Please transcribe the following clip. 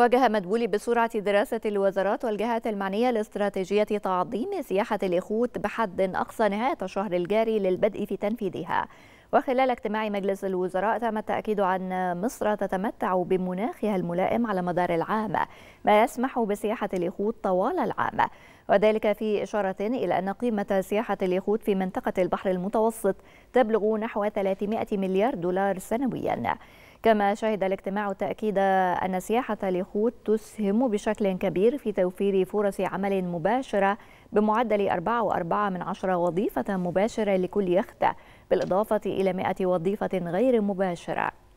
واجه مدبولي بسرعة دراسة الوزارات والجهات المعنية لاستراتيجية تعظيم سياحة الإخوت بحد أقصى نهاية الشهر الجاري للبدء في تنفيذها وخلال اجتماع مجلس الوزراء تم التأكيد عن مصر تتمتع بمناخها الملائم على مدار العام ما يسمح بسياحة اليخوت طوال العام وذلك في إشارة إلى أن قيمة سياحة اليخوت في منطقة البحر المتوسط تبلغ نحو 300 مليار دولار سنوياً كما شهد الاجتماع تأكيد أن سياحة اليخوت تسهم بشكل كبير في توفير فرص عمل مباشرة بمعدل 4.4 من عشرة وظيفة مباشرة لكل يخت بالإضافة إلى 100 وظيفة غير مباشرة